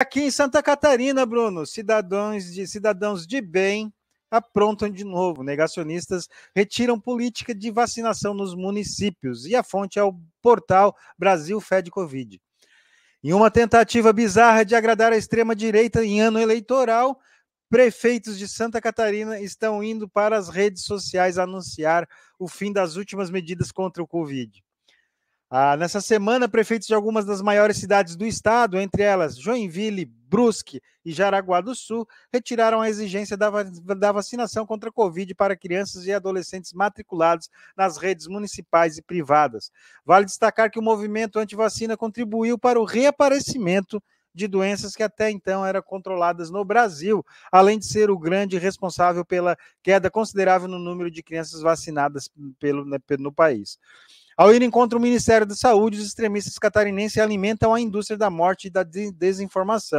Aqui em Santa Catarina, Bruno, cidadãos de, cidadãos de bem aprontam de novo. Negacionistas retiram política de vacinação nos municípios. E a fonte é o portal Brasil Fed Covid. Em uma tentativa bizarra de agradar a extrema-direita em ano eleitoral, prefeitos de Santa Catarina estão indo para as redes sociais anunciar o fim das últimas medidas contra o Covid. Ah, nessa semana, prefeitos de algumas das maiores cidades do estado, entre elas Joinville, Brusque e Jaraguá do Sul, retiraram a exigência da, da vacinação contra a Covid para crianças e adolescentes matriculados nas redes municipais e privadas. Vale destacar que o movimento anti-vacina contribuiu para o reaparecimento de doenças que até então eram controladas no Brasil, além de ser o grande responsável pela queda considerável no número de crianças vacinadas pelo, né, no país. Ao ir contra o Ministério da Saúde, os extremistas catarinenses alimentam a indústria da morte e da desinformação.